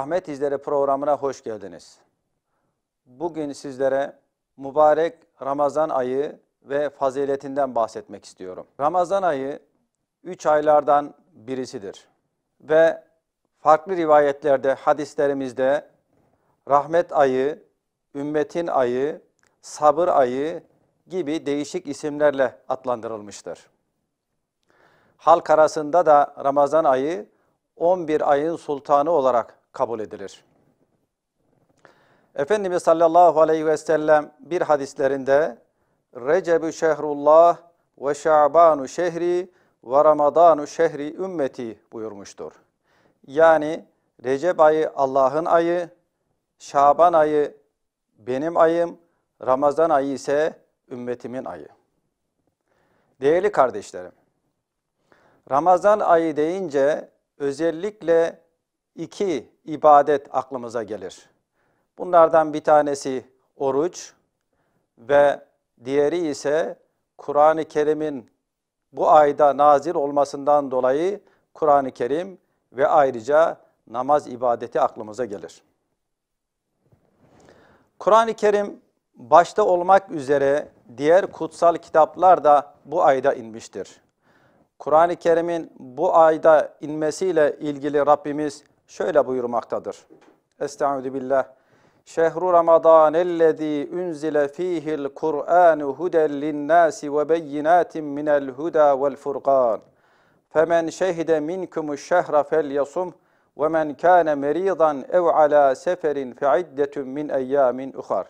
Rahmet İzleri programına hoş geldiniz. Bugün sizlere mübarek Ramazan ayı ve faziletinden bahsetmek istiyorum. Ramazan ayı üç aylardan birisidir. Ve farklı rivayetlerde, hadislerimizde rahmet ayı, ümmetin ayı, sabır ayı gibi değişik isimlerle adlandırılmıştır. Halk arasında da Ramazan ayı 11 ayın sultanı olarak kabul edilir. Efendimiz sallallahu aleyhi ve sellem bir hadislerinde Recebü şehrullah ve şa'banu şehri ve ramadanu şehri ümmeti buyurmuştur. Yani Recep ayı Allah'ın ayı, Şaban ayı benim ayım, Ramazan ayı ise ümmetimin ayı. Değerli kardeşlerim, Ramazan ayı deyince özellikle iki ibadet aklımıza gelir. Bunlardan bir tanesi oruç ve diğeri ise Kur'an-ı Kerim'in bu ayda nazil olmasından dolayı Kur'an-ı Kerim ve ayrıca namaz ibadeti aklımıza gelir. Kur'an-ı Kerim başta olmak üzere diğer kutsal kitaplar da bu ayda inmiştir. Kur'an-ı Kerim'in bu ayda inmesiyle ilgili Rabbimiz şöyle buyurmaktadır. Estaizu billah. Şehru Ramazan ellezî unzile fîhil Kur'ânu huden linnâsi ve beyinâtin minel huda vel furqân. Femen şehide minkumu şehre fel yasum ve men kâne meridan ev alâ seferin fe iddetun min eyyâmin uhar.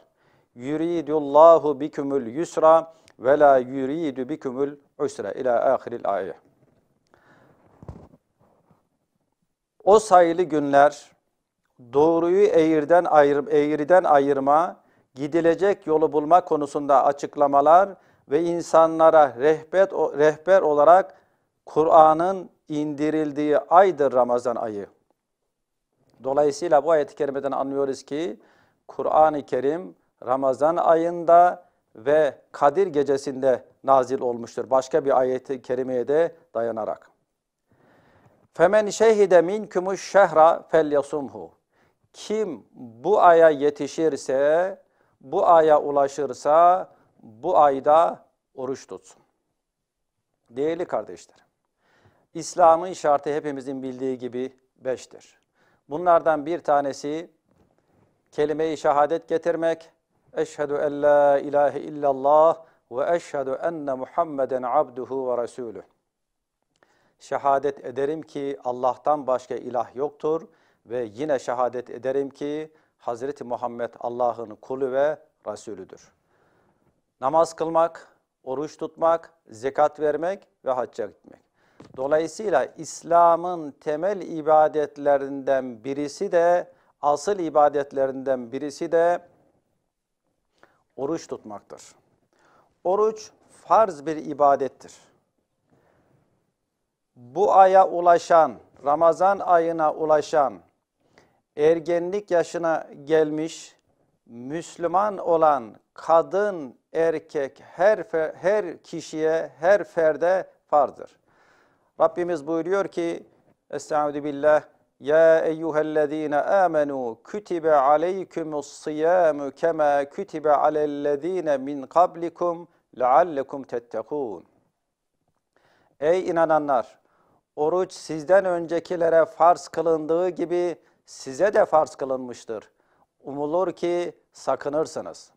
Yuridullahu bikumul yusra ve la yuridu bikumul usra ila ahiril ayet. O sayılı günler doğruyu eğirden, ayır, eğriden ayırma, gidilecek yolu bulma konusunda açıklamalar ve insanlara rehbet, rehber olarak Kur'an'ın indirildiği aydır Ramazan ayı. Dolayısıyla bu ayet-i kerimeden anlıyoruz ki Kur'an-ı Kerim Ramazan ayında ve Kadir gecesinde nazil olmuştur. Başka bir ayet-i kerimeye de dayanarak. Femen şehide minkumuş şehra felyasumhu. Kim bu aya yetişirse, bu aya ulaşırsa bu ayda oruç tutsun. Değerli kardeşlerim, İslam'ın şartı hepimizin bildiği gibi beştir. Bunlardan bir tanesi kelime-i şehadet getirmek. Eşhedü en la ilahe illallah ve eşhedü enne Muhammeden abduhu ve resulüh. Şehadet ederim ki Allah'tan başka ilah yoktur ve yine şehadet ederim ki Hazreti Muhammed Allah'ın kulu ve Resulüdür. Namaz kılmak, oruç tutmak, zekat vermek ve hacca gitmek. Dolayısıyla İslam'ın temel ibadetlerinden birisi de, asıl ibadetlerinden birisi de oruç tutmaktır. Oruç farz bir ibadettir bu aya ulaşan, Ramazan ayına ulaşan, ergenlik yaşına gelmiş Müslüman olan kadın, erkek her her kişiye, her ferde vardır. Rabbimiz buyuruyor ki: Estaizu billah ya eyyühellezine amenu kutibe aleykumus siyamu kema kutibe alellezine min kablikum leallekum tettekûn. Ey inananlar! Oruç sizden öncekilere farz kılındığı gibi size de farz kılınmıştır. Umulur ki sakınırsınız.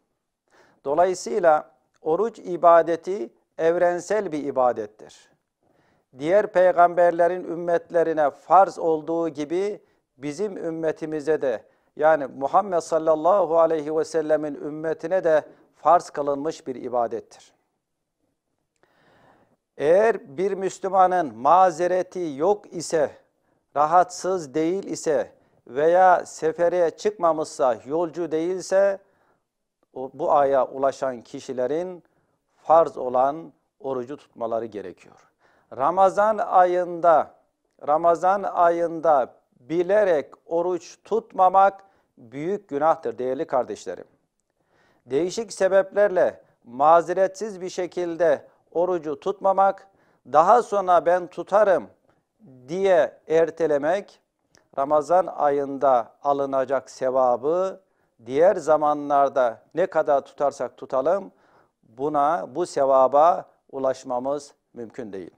Dolayısıyla oruç ibadeti evrensel bir ibadettir. Diğer peygamberlerin ümmetlerine farz olduğu gibi bizim ümmetimize de yani Muhammed sallallahu aleyhi ve sellemin ümmetine de farz kılınmış bir ibadettir. Eğer bir Müslümanın mazereti yok ise, rahatsız değil ise veya sefere çıkmamışsa, yolcu değilse bu aya ulaşan kişilerin farz olan orucu tutmaları gerekiyor. Ramazan ayında Ramazan ayında bilerek oruç tutmamak büyük günahtır değerli kardeşlerim. Değişik sebeplerle mazeretsiz bir şekilde orucu tutmamak, daha sonra ben tutarım diye ertelemek, Ramazan ayında alınacak sevabı diğer zamanlarda ne kadar tutarsak tutalım buna bu sevaba ulaşmamız mümkün değil.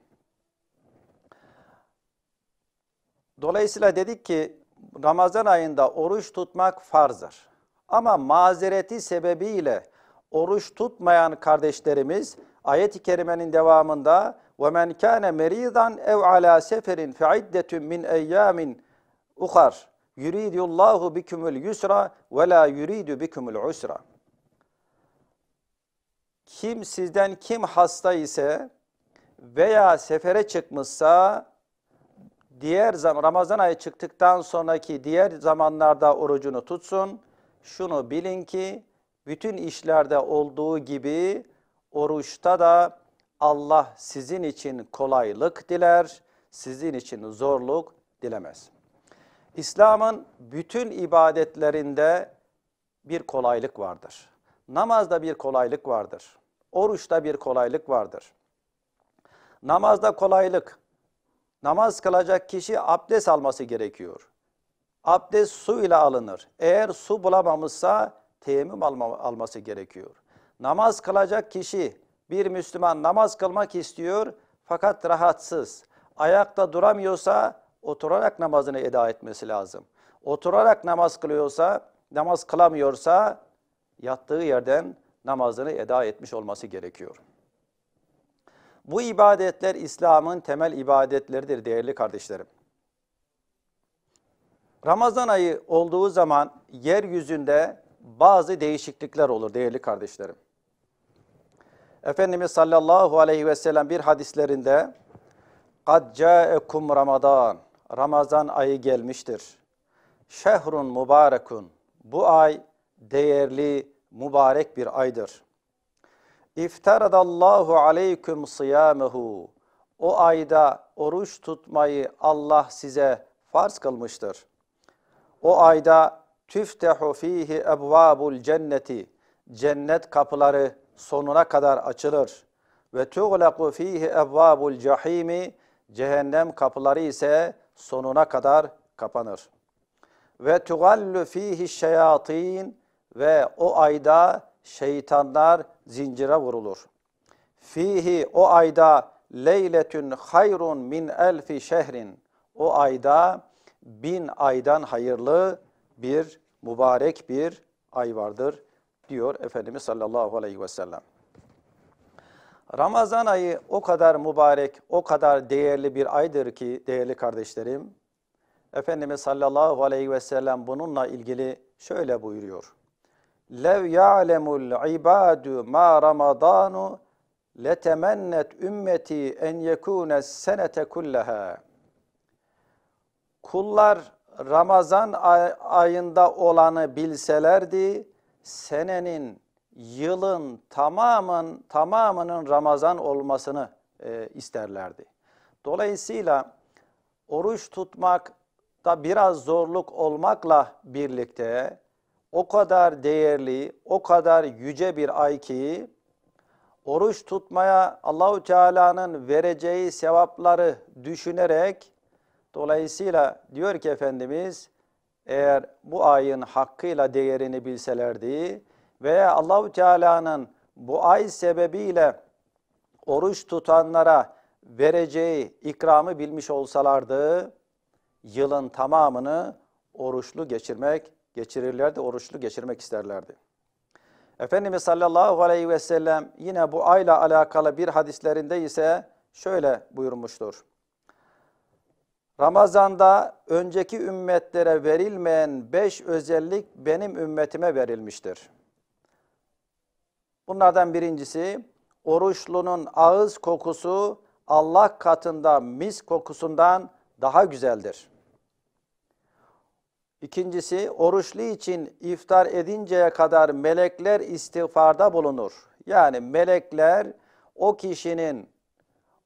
Dolayısıyla dedik ki Ramazan ayında oruç tutmak farzdır. Ama mazereti sebebiyle oruç tutmayan kardeşlerimiz Ayet-i kerimenin devamında وَمَنْ كَانَ مَر۪يدًا اَوْ عَلَى سَفَرٍ فَعِدَّةٌ مِنْ اَيَّامٍ اُخَرٍ يُرِيدُ اللّٰهُ بِكُمُ الْيُسْرَ وَلَا يُرِيدُ بِكُمُ الْعُسْرَ Kim sizden kim hasta ise veya sefere çıkmışsa diğer zaman Ramazan ayı çıktıktan sonraki diğer zamanlarda orucunu tutsun. Şunu bilin ki bütün işlerde olduğu gibi Oruçta da Allah sizin için kolaylık diler, sizin için zorluk dilemez. İslam'ın bütün ibadetlerinde bir kolaylık vardır. Namazda bir kolaylık vardır. Oruçta bir kolaylık vardır. Namazda kolaylık. Namaz kılacak kişi abdest alması gerekiyor. Abdest su ile alınır. Eğer su bulamamışsa teyemmüm alma, alması gerekiyor. Namaz kılacak kişi, bir Müslüman namaz kılmak istiyor fakat rahatsız. Ayakta duramıyorsa oturarak namazını eda etmesi lazım. Oturarak namaz kılıyorsa, namaz kılamıyorsa yattığı yerden namazını eda etmiş olması gerekiyor. Bu ibadetler İslam'ın temel ibadetleridir değerli kardeşlerim. Ramazan ayı olduğu zaman yeryüzünde bazı değişiklikler olur değerli kardeşlerim. Efendimiz sallallahu aleyhi ve sellem bir hadislerinde قَدْ جَاءَكُمْ Ramazan Ramazan ayı gelmiştir. Şehrun mübarekun. Bu ay değerli, mübarek bir aydır. İftaradallahu aleyküm siyamehu. O ayda oruç tutmayı Allah size farz kılmıştır. O ayda tüftehu fihi ebvabul cenneti. Cennet kapıları sonuna kadar açılır. Ve tuğlaqu fihi evvabul cahimi cehennem kapıları ise sonuna kadar kapanır. Ve tugallu fihi şeyatin ve o ayda şeytanlar zincire vurulur. Fihi o ayda leyletün hayrun min elfi şehrin. O ayda bin aydan hayırlı bir mübarek bir ay vardır diyor Efendimiz sallallahu aleyhi ve sellem. Ramazan ayı o kadar mübarek, o kadar değerli bir aydır ki değerli kardeşlerim, Efendimiz sallallahu aleyhi ve sellem bununla ilgili şöyle buyuruyor. Lev ya'lemul ibadu ma ramadanu letemennet ümmeti en yekune senete kullaha. Kullar Ramazan ayında olanı bilselerdi, senenin, yılın tamamın tamamının Ramazan olmasını e, isterlerdi. Dolayısıyla oruç tutmak da biraz zorluk olmakla birlikte o kadar değerli, o kadar yüce bir ay ki oruç tutmaya Allahu Teala'nın vereceği sevapları düşünerek dolayısıyla diyor ki efendimiz eğer bu ayın hakkıyla değerini bilselerdi veya Allahu Teala'nın bu ay sebebiyle oruç tutanlara vereceği ikramı bilmiş olsalardı yılın tamamını oruçlu geçirmek geçirirlerdi, oruçlu geçirmek isterlerdi. Efendimiz sallallahu aleyhi ve sellem yine bu ayla alakalı bir hadislerinde ise şöyle buyurmuştur. Ramazanda önceki ümmetlere verilmeyen beş özellik benim ümmetime verilmiştir. Bunlardan birincisi oruçlunun ağız kokusu Allah katında mis kokusundan daha güzeldir. İkincisi oruçlu için iftar edinceye kadar melekler istiğfarda bulunur. Yani melekler o kişinin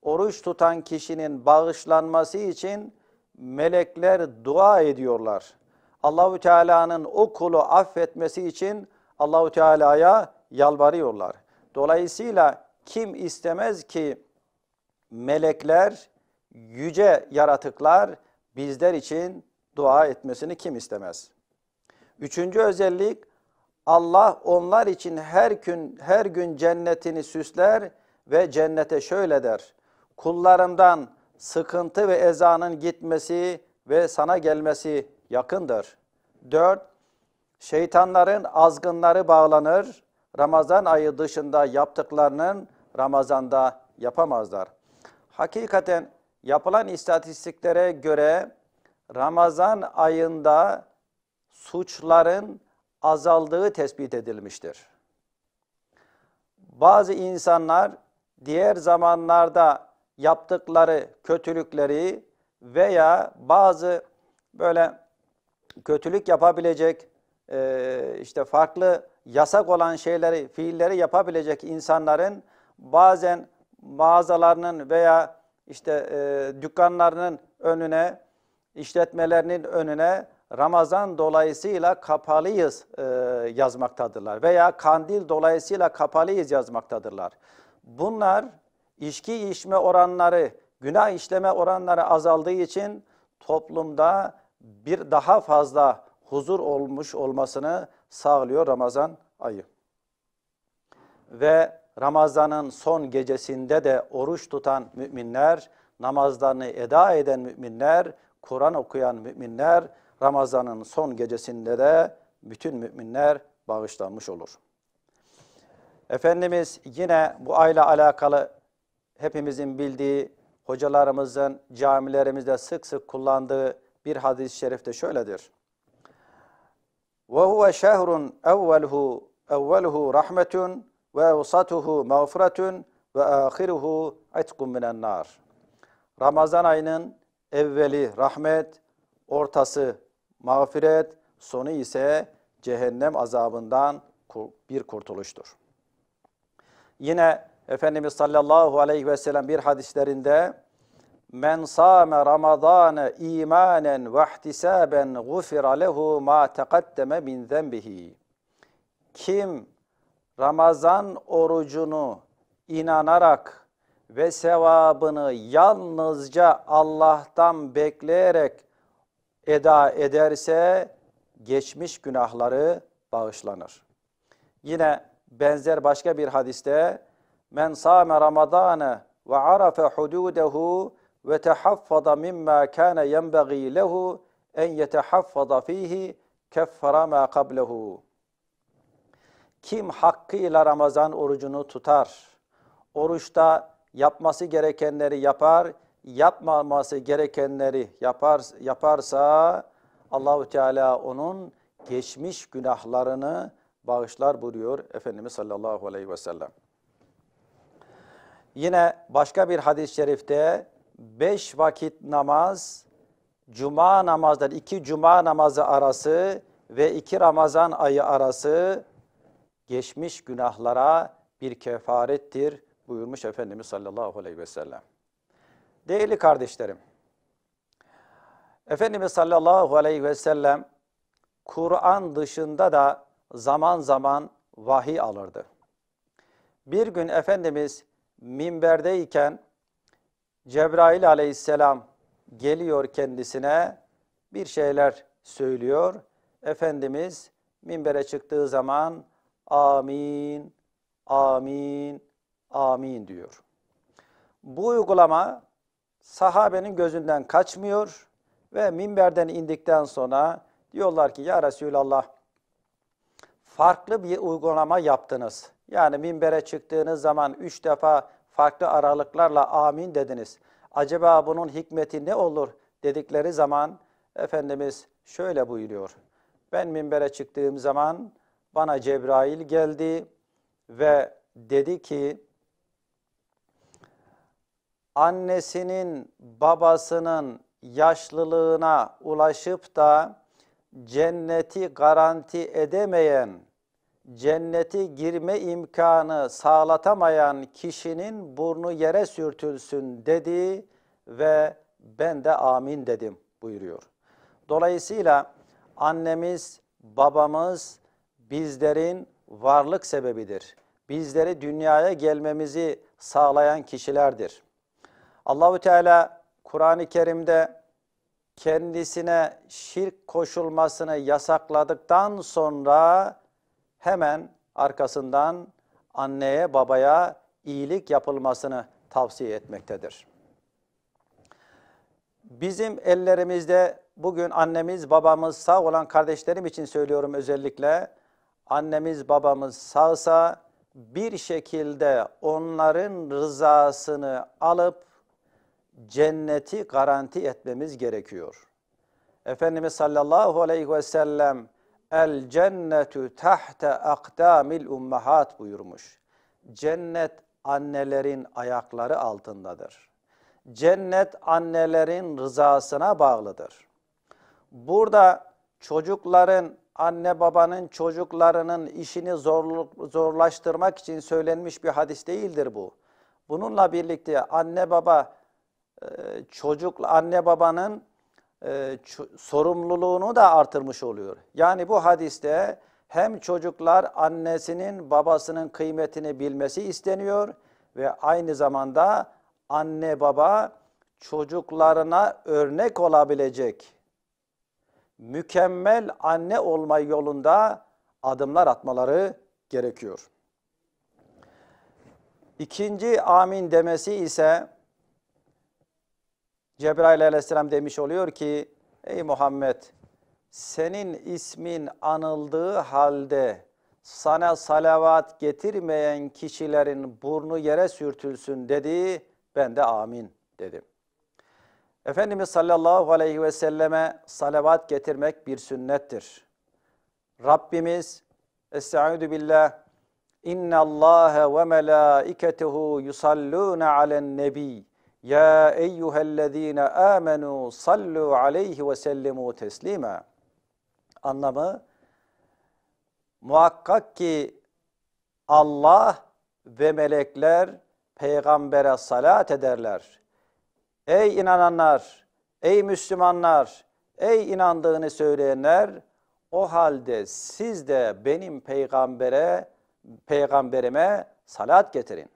oruç tutan kişinin bağışlanması için melekler dua ediyorlar. Allahu Teala'nın o kulu affetmesi için Allahu Teala'ya yalvarıyorlar. Dolayısıyla kim istemez ki melekler, yüce yaratıklar bizler için dua etmesini kim istemez? Üçüncü özellik Allah onlar için her gün her gün cennetini süsler ve cennete şöyle der. Kullarımdan sıkıntı ve ezanın gitmesi ve sana gelmesi yakındır. 4. Şeytanların azgınları bağlanır. Ramazan ayı dışında yaptıklarının Ramazan'da yapamazlar. Hakikaten yapılan istatistiklere göre Ramazan ayında suçların azaldığı tespit edilmiştir. Bazı insanlar diğer zamanlarda yaptıkları kötülükleri veya bazı böyle kötülük yapabilecek e, işte farklı yasak olan şeyleri, fiilleri yapabilecek insanların bazen mağazalarının veya işte e, dükkanlarının önüne, işletmelerinin önüne Ramazan dolayısıyla kapalıyız e, yazmaktadırlar veya kandil dolayısıyla kapalıyız yazmaktadırlar. Bunlar içki içme oranları, günah işleme oranları azaldığı için toplumda bir daha fazla huzur olmuş olmasını sağlıyor Ramazan ayı. Ve Ramazan'ın son gecesinde de oruç tutan müminler, namazlarını eda eden müminler, Kur'an okuyan müminler, Ramazan'ın son gecesinde de bütün müminler bağışlanmış olur. Efendimiz yine bu ayla alakalı hepimizin bildiği hocalarımızın camilerimizde sık sık kullandığı bir hadis-i şerifte şöyledir. وَهُوَ شَهْرٌ اَوَّلْهُ اَوَّلْهُ رَحْمَةٌ وَاَوْسَطُهُ مَغْفِرَةٌ وَاَخِرُهُ اَتْقُمْ مِنَ النَّارِ Ramazan ayının evveli rahmet, ortası mağfiret, sonu ise cehennem azabından bir kurtuluştur. Yine Efendimiz sallallahu aleyhi ve sellem bir hadislerinde Men sâme ramadâne imanen ve ihtisâben gufira lehu ma teqaddeme min zenbihi. Kim Ramazan orucunu inanarak ve sevabını yalnızca Allah'tan bekleyerek eda ederse geçmiş günahları bağışlanır. Yine benzer başka bir hadiste Men sâme ramadâne ve arafe hudûdehu ve tehaffada mimma kâne yenbegî lehu en yetehaffada fihi keffara ma kablehu. Kim hakkıyla Ramazan orucunu tutar, oruçta yapması gerekenleri yapar, yapmaması gerekenleri yapar, yaparsa Allahu Teala onun geçmiş günahlarını bağışlar buyuruyor Efendimiz sallallahu aleyhi ve sellem. Yine başka bir hadis-i şerifte beş vakit namaz, cuma namazları, iki cuma namazı arası ve iki Ramazan ayı arası geçmiş günahlara bir kefarettir buyurmuş Efendimiz sallallahu aleyhi ve sellem. Değerli kardeşlerim, Efendimiz sallallahu aleyhi ve sellem Kur'an dışında da zaman zaman vahiy alırdı. Bir gün Efendimiz minberdeyken Cebrail aleyhisselam geliyor kendisine bir şeyler söylüyor. Efendimiz minbere çıktığı zaman amin, amin, amin diyor. Bu uygulama sahabenin gözünden kaçmıyor ve minberden indikten sonra diyorlar ki ya Resulallah farklı bir uygulama yaptınız. Yani minbere çıktığınız zaman üç defa farklı aralıklarla amin dediniz. Acaba bunun hikmeti ne olur dedikleri zaman Efendimiz şöyle buyuruyor. Ben minbere çıktığım zaman bana Cebrail geldi ve dedi ki annesinin babasının yaşlılığına ulaşıp da cenneti garanti edemeyen cenneti girme imkanı sağlatamayan kişinin burnu yere sürtülsün dedi ve ben de amin dedim buyuruyor. Dolayısıyla annemiz, babamız bizlerin varlık sebebidir. Bizleri dünyaya gelmemizi sağlayan kişilerdir. Allahü Teala Kur'an-ı Kerim'de kendisine şirk koşulmasını yasakladıktan sonra hemen arkasından anneye babaya iyilik yapılmasını tavsiye etmektedir. Bizim ellerimizde bugün annemiz babamız sağ olan kardeşlerim için söylüyorum özellikle annemiz babamız sağsa bir şekilde onların rızasını alıp cenneti garanti etmemiz gerekiyor. Efendimiz sallallahu aleyhi ve sellem El cennetü tahte akdamil ummahat buyurmuş. Cennet annelerin ayakları altındadır. Cennet annelerin rızasına bağlıdır. Burada çocukların, anne babanın çocuklarının işini zorlaştırmak için söylenmiş bir hadis değildir bu. Bununla birlikte anne baba e, çocuk anne babanın e, sorumluluğunu da artırmış oluyor. Yani bu hadiste hem çocuklar annesinin babasının kıymetini bilmesi isteniyor ve aynı zamanda anne baba çocuklarına örnek olabilecek mükemmel anne olma yolunda adımlar atmaları gerekiyor. İkinci amin demesi ise Cebrail aleyhisselam demiş oluyor ki ey Muhammed senin ismin anıldığı halde sana salavat getirmeyen kişilerin burnu yere sürtülsün dedi. Ben de amin dedim. Efendimiz sallallahu aleyhi ve selleme salavat getirmek bir sünnettir. Rabbimiz Estaizu billah İnna Allahe ve melâiketehu yusallûne alen nebi يا أيها الذين آمنوا صلوا عليه وسلموا تسليما anlamı muhakkak ki Allah ve melekler peygambere salat ederler. Ey inananlar, ey Müslümanlar, ey inandığını söyleyenler o halde siz de benim peygambere peygamberime salat getirin.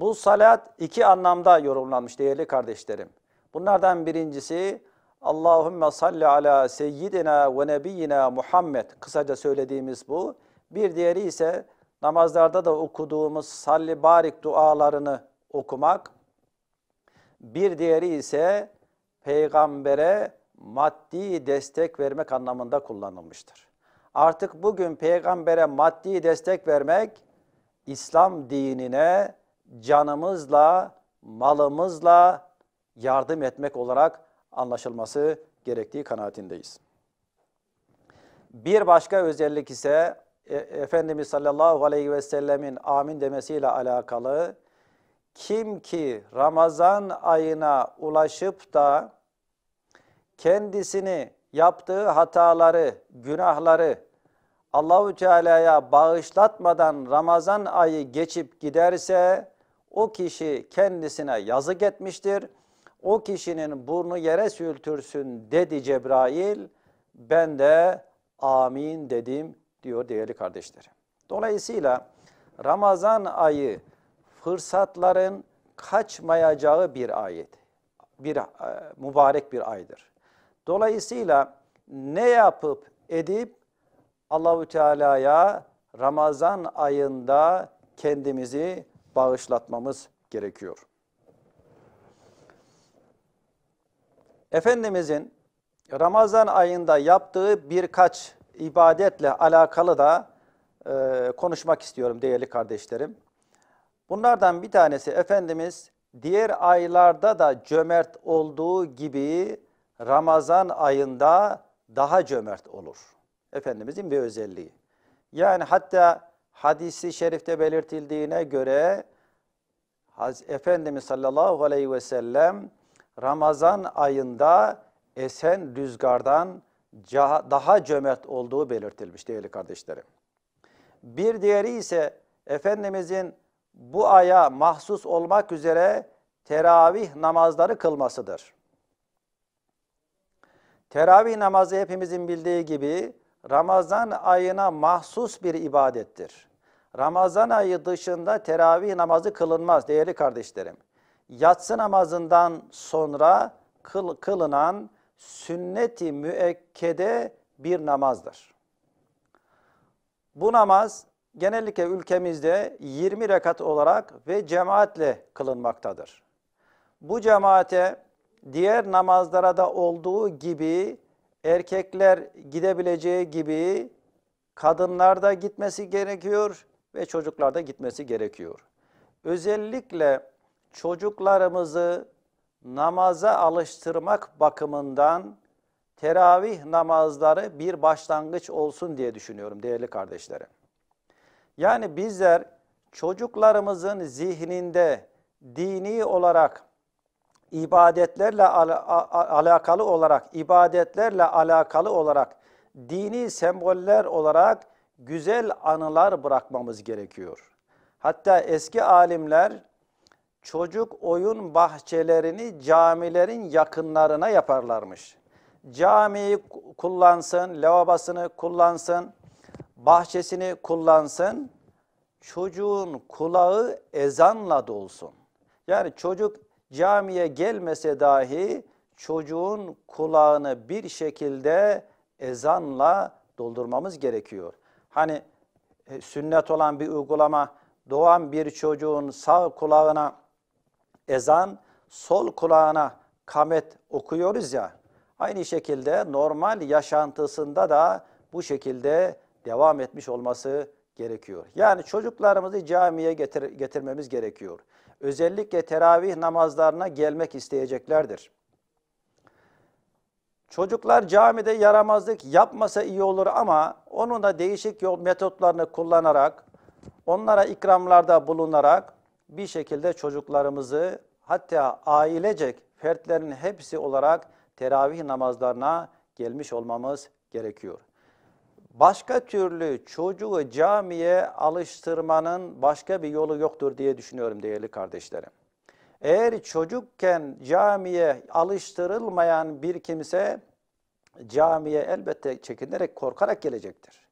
Bu salat iki anlamda yorumlanmış değerli kardeşlerim. Bunlardan birincisi Allahümme salli ala seyyidina ve nebiyyina Muhammed. Kısaca söylediğimiz bu. Bir diğeri ise namazlarda da okuduğumuz salli barik dualarını okumak. Bir diğeri ise peygambere maddi destek vermek anlamında kullanılmıştır. Artık bugün peygambere maddi destek vermek İslam dinine canımızla, malımızla yardım etmek olarak anlaşılması gerektiği kanaatindeyiz. Bir başka özellik ise e, Efendimiz sallallahu aleyhi ve sellemin amin demesiyle alakalı kim ki Ramazan ayına ulaşıp da kendisini yaptığı hataları, günahları Allahu Teala'ya bağışlatmadan Ramazan ayı geçip giderse o kişi kendisine yazık etmiştir. O kişinin burnu yere sürtürsün dedi Cebrail. Ben de amin dedim diyor değerli kardeşlerim. Dolayısıyla Ramazan ayı fırsatların kaçmayacağı bir ayet. Bir e, mübarek bir aydır. Dolayısıyla ne yapıp edip Allahü Teala'ya Ramazan ayında kendimizi bağışlatmamız gerekiyor. Efendimizin Ramazan ayında yaptığı birkaç ibadetle alakalı da e, konuşmak istiyorum değerli kardeşlerim. Bunlardan bir tanesi Efendimiz diğer aylarda da cömert olduğu gibi Ramazan ayında daha cömert olur. Efendimizin bir özelliği. Yani hatta hadisi şerifte belirtildiğine göre Efendimiz sallallahu aleyhi ve sellem Ramazan ayında esen rüzgardan daha cömert olduğu belirtilmiş değerli kardeşlerim. Bir diğeri ise Efendimizin bu aya mahsus olmak üzere teravih namazları kılmasıdır. Teravih namazı hepimizin bildiği gibi Ramazan ayına mahsus bir ibadettir. Ramazan ayı dışında teravih namazı kılınmaz değerli kardeşlerim. Yatsı namazından sonra kıl, kılınan sünneti müekkede bir namazdır. Bu namaz genellikle ülkemizde 20 rekat olarak ve cemaatle kılınmaktadır. Bu cemaate diğer namazlara da olduğu gibi erkekler gidebileceği gibi kadınlar da gitmesi gerekiyor ve çocuklarda gitmesi gerekiyor. Özellikle çocuklarımızı namaza alıştırmak bakımından teravih namazları bir başlangıç olsun diye düşünüyorum değerli kardeşlerim. Yani bizler çocuklarımızın zihninde dini olarak ibadetlerle al alakalı olarak ibadetlerle alakalı olarak dini semboller olarak güzel anılar bırakmamız gerekiyor. Hatta eski alimler çocuk oyun bahçelerini camilerin yakınlarına yaparlarmış. Camiyi kullansın, lavabasını kullansın, bahçesini kullansın. Çocuğun kulağı ezanla dolsun. Yani çocuk camiye gelmese dahi çocuğun kulağını bir şekilde ezanla doldurmamız gerekiyor hani e, sünnet olan bir uygulama doğan bir çocuğun sağ kulağına ezan, sol kulağına kamet okuyoruz ya. Aynı şekilde normal yaşantısında da bu şekilde devam etmiş olması gerekiyor. Yani çocuklarımızı camiye getir, getirmemiz gerekiyor. Özellikle teravih namazlarına gelmek isteyeceklerdir. Çocuklar camide yaramazlık yapmasa iyi olur ama onun da değişik yol metotlarını kullanarak, onlara ikramlarda bulunarak bir şekilde çocuklarımızı hatta ailecek fertlerin hepsi olarak teravih namazlarına gelmiş olmamız gerekiyor. Başka türlü çocuğu camiye alıştırmanın başka bir yolu yoktur diye düşünüyorum değerli kardeşlerim. Eğer çocukken camiye alıştırılmayan bir kimse camiye elbette çekinerek, korkarak gelecektir.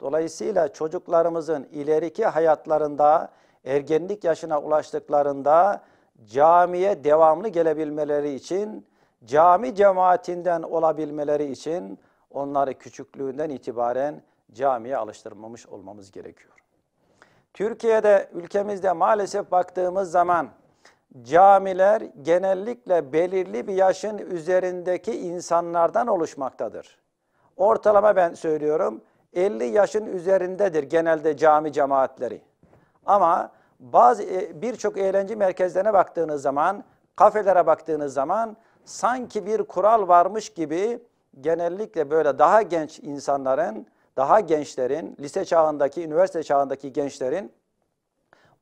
Dolayısıyla çocuklarımızın ileriki hayatlarında, ergenlik yaşına ulaştıklarında camiye devamlı gelebilmeleri için, cami cemaatinden olabilmeleri için onları küçüklüğünden itibaren camiye alıştırmamış olmamız gerekiyor. Türkiye'de, ülkemizde maalesef baktığımız zaman camiler genellikle belirli bir yaşın üzerindeki insanlardan oluşmaktadır. Ortalama ben söylüyorum 50 yaşın üzerindedir genelde cami cemaatleri. Ama bazı e, birçok eğlence merkezlerine baktığınız zaman, kafelere baktığınız zaman sanki bir kural varmış gibi genellikle böyle daha genç insanların, daha gençlerin, lise çağındaki, üniversite çağındaki gençlerin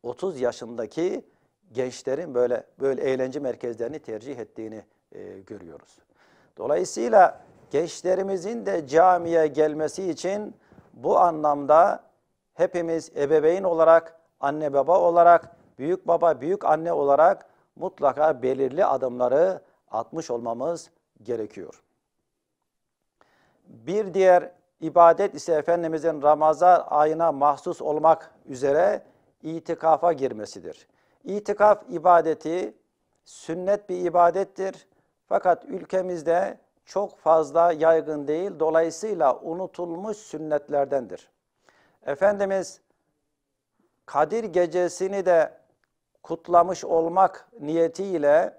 30 yaşındaki gençlerin böyle böyle eğlence merkezlerini tercih ettiğini e, görüyoruz. Dolayısıyla gençlerimizin de camiye gelmesi için bu anlamda hepimiz ebeveyn olarak, anne baba olarak, büyük baba, büyük anne olarak mutlaka belirli adımları atmış olmamız gerekiyor. Bir diğer ibadet ise Efendimizin Ramazan ayına mahsus olmak üzere itikafa girmesidir. İtikaf ibadeti sünnet bir ibadettir. Fakat ülkemizde çok fazla yaygın değil. Dolayısıyla unutulmuş sünnetlerdendir. Efendimiz Kadir gecesini de kutlamış olmak niyetiyle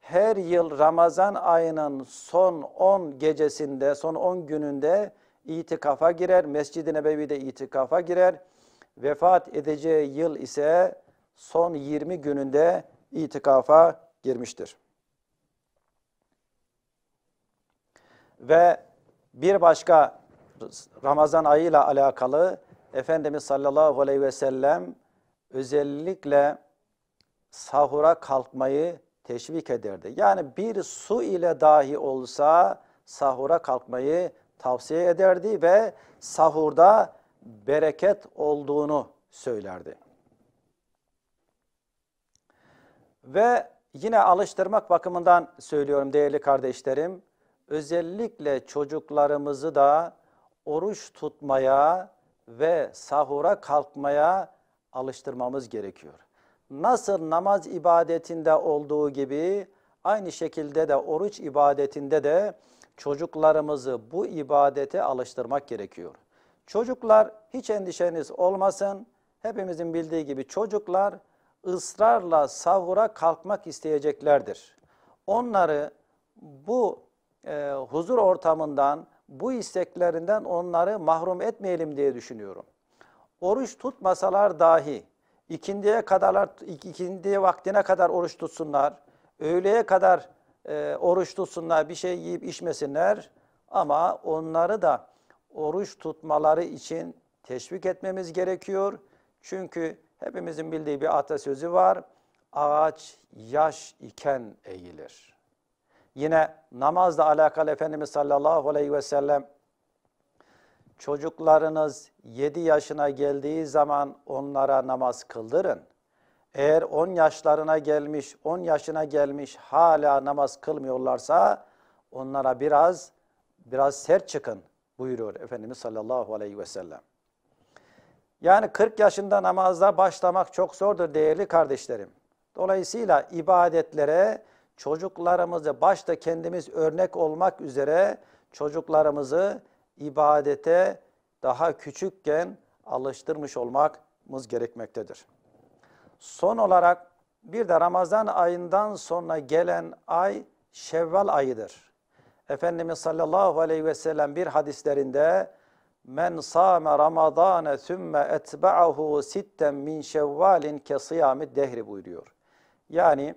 her yıl Ramazan ayının son 10 gecesinde, son 10 gününde itikafa girer. Mescid-i Nebevi'de itikafa girer. Vefat edeceği yıl ise son 20 gününde itikafa girmiştir. Ve bir başka Ramazan ayıyla alakalı Efendimiz sallallahu aleyhi ve sellem özellikle sahura kalkmayı teşvik ederdi. Yani bir su ile dahi olsa sahura kalkmayı tavsiye ederdi ve sahurda bereket olduğunu söylerdi. Ve yine alıştırmak bakımından söylüyorum değerli kardeşlerim. Özellikle çocuklarımızı da oruç tutmaya ve sahura kalkmaya alıştırmamız gerekiyor. Nasıl namaz ibadetinde olduğu gibi aynı şekilde de oruç ibadetinde de çocuklarımızı bu ibadete alıştırmak gerekiyor. Çocuklar hiç endişeniz olmasın. Hepimizin bildiği gibi çocuklar ısrarla sahura kalkmak isteyeceklerdir. Onları bu e, huzur ortamından, bu isteklerinden onları mahrum etmeyelim diye düşünüyorum. Oruç tutmasalar dahi ikindiye kadar ikindi vaktine kadar oruç tutsunlar. Öğleye kadar e, oruç tutsunlar, bir şey yiyip içmesinler ama onları da oruç tutmaları için teşvik etmemiz gerekiyor. Çünkü Hepimizin bildiği bir atasözü var. Ağaç yaş iken eğilir. Yine namazla alakalı Efendimiz sallallahu aleyhi ve sellem çocuklarınız 7 yaşına geldiği zaman onlara namaz kıldırın. Eğer 10 yaşlarına gelmiş, 10 yaşına gelmiş hala namaz kılmıyorlarsa onlara biraz biraz sert çıkın buyuruyor Efendimiz sallallahu aleyhi ve sellem. Yani 40 yaşında namaza başlamak çok zordur değerli kardeşlerim. Dolayısıyla ibadetlere çocuklarımızı başta kendimiz örnek olmak üzere çocuklarımızı ibadete daha küçükken alıştırmış olmamız gerekmektedir. Son olarak bir de Ramazan ayından sonra gelen ay Şevval ayıdır. Efendimiz sallallahu aleyhi ve sellem bir hadislerinde Men sâme ramadâne sümme etba'ahu sitten min şevvalin ke sıyami dehri buyuruyor. Yani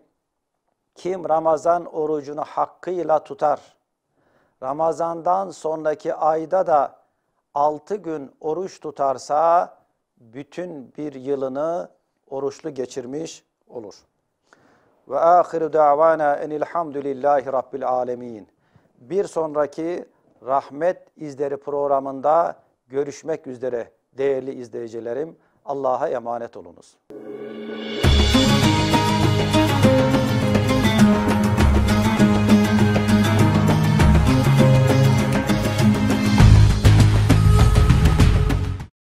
kim Ramazan orucunu hakkıyla tutar, Ramazandan sonraki ayda da altı gün oruç tutarsa bütün bir yılını oruçlu geçirmiş olur. Ve ahiru davana enilhamdülillahi rabbil alemin. Bir sonraki Rahmet İzleri programında görüşmek üzere değerli izleyicilerim. Allah'a emanet olunuz.